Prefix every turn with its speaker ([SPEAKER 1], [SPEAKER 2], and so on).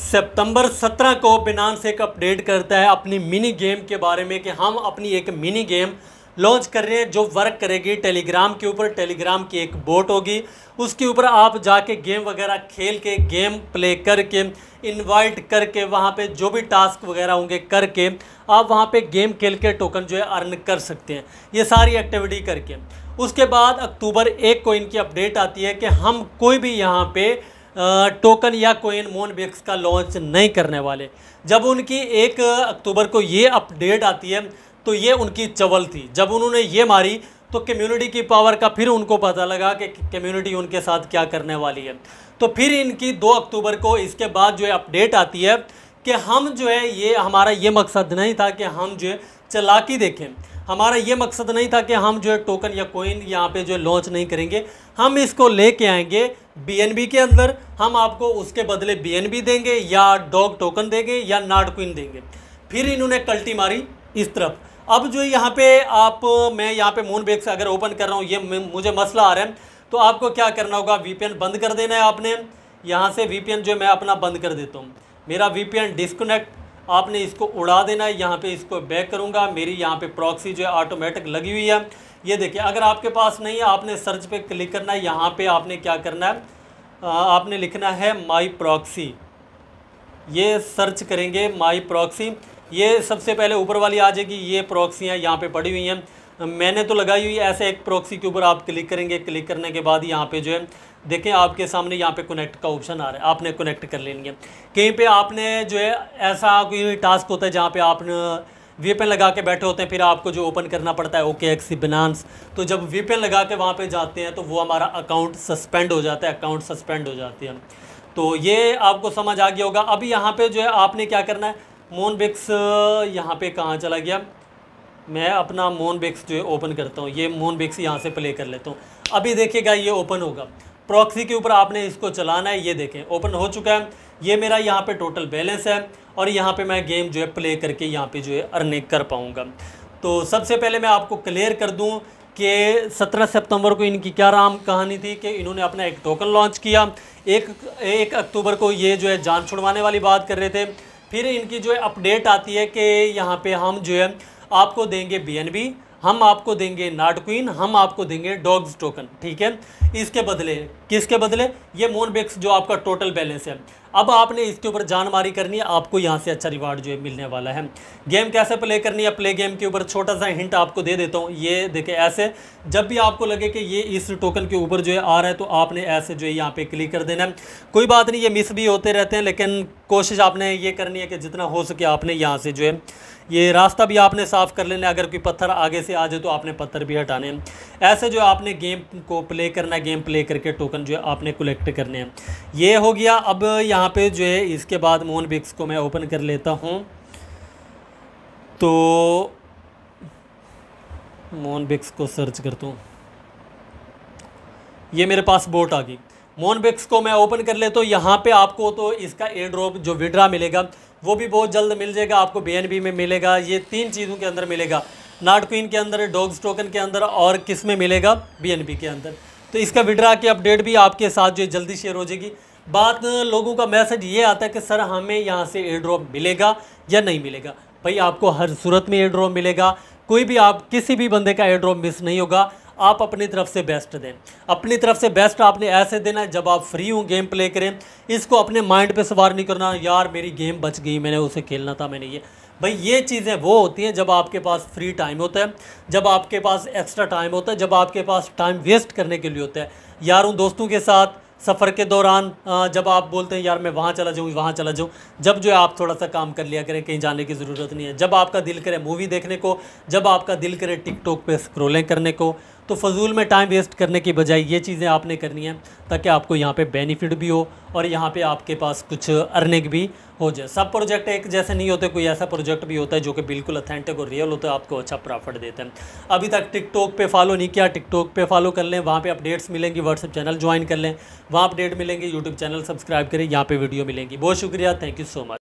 [SPEAKER 1] सितंबर 17 को बिनांस एक अपडेट करता है अपनी मिनी गेम के बारे में कि हम अपनी एक मिनी गेम लॉन्च कर रहे हैं जो वर्क करेगी टेलीग्राम के ऊपर टेलीग्राम की एक बोट होगी उसके ऊपर आप जाके गेम वगैरह खेल के गेम प्ले करके इनवाइट करके वहाँ पे जो भी टास्क वगैरह होंगे करके आप वहाँ पे गेम खेल के टोकन जो है अर्न कर सकते हैं ये सारी एक्टिविटी करके उसके बाद अक्टूबर एक को इनकी अपडेट आती है कि हम कोई भी यहाँ पर टोकन या कोइन मोनबेक्स का लॉन्च नहीं करने वाले जब उनकी एक अक्टूबर को ये अपडेट आती है तो ये उनकी चवल थी जब उन्होंने ये मारी तो कम्युनिटी की पावर का फिर उनको पता लगा कि कम्युनिटी उनके साथ क्या करने वाली है तो फिर इनकी दो अक्टूबर को इसके बाद जो अपडेट आती है कि हम जो है ये हमारा ये मकसद नहीं था कि हम जो है चलाकी देखें हमारा ये मकसद नहीं था कि हम जो है टोकन या कोइन यहाँ पे जो है लॉन्च नहीं करेंगे हम इसको लेके आएंगे बीएनबी के अंदर हम आपको उसके बदले बीएनबी देंगे या डॉग टोकन देंगे या नाट क्वीन देंगे फिर इन्होंने कल्टी मारी इस तरफ अब जो यहाँ पे आप मैं यहाँ पे मून बेग से अगर ओपन कर रहा हूँ ये मुझे मसला आ रहा है तो आपको क्या करना होगा वी बंद कर देना है आपने यहाँ से वी जो मैं अपना बंद कर देता हूँ मेरा वीपीएन डिस्कनेक्ट आपने इसको उड़ा देना है यहाँ पे इसको बैक करूँगा मेरी यहाँ पे प्रॉक्सी जो है ऑटोमेटिक लगी हुई है ये देखिए अगर आपके पास नहीं है आपने सर्च पे क्लिक करना है यहाँ पे आपने क्या करना है आपने लिखना है माई प्रॉक्सी ये सर्च करेंगे माई प्रॉक्सी ये सबसे पहले ऊपर वाली आ जाएगी ये प्रॉक्सियाँ यहाँ पर पड़ी हुई हैं मैंने तो लगाई हुई ऐसे एक प्रॉक्सी के ऊपर आप क्लिक करेंगे क्लिक करने के बाद यहाँ पे जो है देखें आपके सामने यहाँ पे कनेक्ट का ऑप्शन आ रहा है आपने कनेक्ट कर लेनी है कहीं पे आपने जो है ऐसा कोई टास्क होता है जहाँ पे आपने वीपेन लगा के बैठे होते हैं फिर आपको जो ओपन करना पड़ता है ओके एक्सी बिनांस तो जब वीपेन लगा के वहाँ पर जाते हैं तो वो हमारा अकाउंट सस्पेंड हो जाता है अकाउंट सस्पेंड हो जाती है तो ये आपको समझ आ गया होगा अभी यहाँ पर जो है आपने क्या करना है मोनबिक्स यहाँ पे कहाँ चला गया मैं अपना मोन बेक्स जो है ओपन करता हूँ ये मोन बेक्स यहाँ से प्ले कर लेता हूँ अभी देखिएगा ये ओपन होगा प्रॉक्सी के ऊपर आपने इसको चलाना है ये देखें ओपन हो चुका है ये मेरा यहाँ पे टोटल बैलेंस है और यहाँ पे मैं गेम जो है प्ले करके यहाँ पे जो है अर्निंग कर पाऊँगा तो सबसे पहले मैं आपको क्लियर कर दूँ कि 17 सितंबर को इनकी क्या राम कहानी थी कि इन्होंने अपना एक टोकन लॉन्च किया एक एक अक्टूबर को ये जो है जान छुड़वाने वाली बात कर रहे थे फिर इनकी जो है अपडेट आती है कि यहाँ पर हम जो है आपको देंगे बी हम आपको देंगे नाट क्वीन हम आपको देंगे डॉग्स टोकन ठीक है इसके बदले किसके बदले ये मोनबेक्स जो आपका टोटल बैलेंस है अब आपने इसके ऊपर जान मारी करनी है आपको यहाँ से अच्छा रिवार्ड जो है मिलने वाला है गेम कैसे प्ले करनी है प्ले गेम के ऊपर छोटा सा हिंट आपको दे देता हूँ ये देखें ऐसे जब भी आपको लगे कि ये इस टोकन के ऊपर जो है आ रहा है तो आपने ऐसे जो है यहाँ पे क्लिक कर देना है कोई बात नहीं ये मिस भी होते रहते हैं लेकिन कोशिश आपने ये करनी है कि जितना हो सके आपने यहाँ से जो है ये रास्ता भी आपने साफ़ कर लेना अगर कोई पत्थर आगे से आ जाए तो आपने पत्थर भी हटाने हैं ऐसे जो आपने गेम को प्ले करना है गेम प्ले करके टोकन जो है आपने कलेक्ट करने हैं ये हो गया अब यहाँ पे जो है इसके बाद मोहन बिक्स को मैं ओपन कर लेता हूँ तो मोहन बिक्स को सर्च करता हूँ ये मेरे पास बोट आ गई बिक्स को मैं ओपन कर ले तो यहाँ पे आपको तो इसका एयर ड्रॉप जो विड्रा मिलेगा वो भी बहुत जल्द मिल जाएगा आपको बी में मिलेगा ये तीन चीज़ों के अंदर मिलेगा नाट क्वीन के अंदर डॉग्स टोकन के अंदर और किस में मिलेगा बी के अंदर तो इसका विड्रा की अपडेट भी आपके साथ जो जल्दी शेयर हो जाएगी बात लोगों का मैसेज ये आता है कि सर हमें यहाँ से एयर ड्रॉप मिलेगा या नहीं मिलेगा भाई आपको हर सूरत में एयर ड्रॉप मिलेगा कोई भी आप किसी भी बंदे का एयर ड्रॉप मिस नहीं होगा आप अपनी तरफ से बेस्ट दें अपनी तरफ से बेस्ट आपने ऐसे देना है जब आप फ्री हों गेम प्ले करें इसको अपने माइंड पे सवार नहीं करना यार मेरी गेम बच गई मैंने उसे खेलना था मैंने ये भाई ये चीज़ें वो होती हैं जब आपके पास फ्री टाइम होता है जब आपके पास एक्स्ट्रा टाइम होता है जब आपके पास टाइम वेस्ट करने के लिए होता है यार उन दोस्तों के साथ सफ़र के दौरान जब आप बोलते हैं यार मैं वहाँ चला जाऊँ वहाँ चला जाऊँ जब जो है आप थोड़ा सा काम कर लिया करें कहीं जाने की ज़रूरत नहीं है जब आपका दिल करे मूवी देखने को जब आपका दिल करे टिकटॉक पे स्क्रोलें करने को तो फजूल में टाइम वेस्ट करने के बजाय ये चीज़ें आपने करनी है ताकि आपको यहाँ पे बेनिफिट भी हो और यहाँ पे आपके पास कुछ अर्निंग भी हो जाए सब प्रोजेक्ट एक जैसे नहीं होते कोई ऐसा प्रोजेक्ट भी होता है जो कि बिल्कुल अथेंटिक और रियल होता है आपको अच्छा प्रॉफिट देता है अभी तक टिकटॉक पे फॉलो नहीं किया टिकटॉक पे फॉलो कर लें वहाँ पे अपडेट्स मिलेंगी व्हाट्सअप चैनल ज्वाइन कर लें वहाँ अपडेट मिलेंगे यूट्यूब चैनल सब्सक्राइब करें यहाँ पर वीडियो मिलेंगी बहुत शुक्रिया थैंक यू सो मच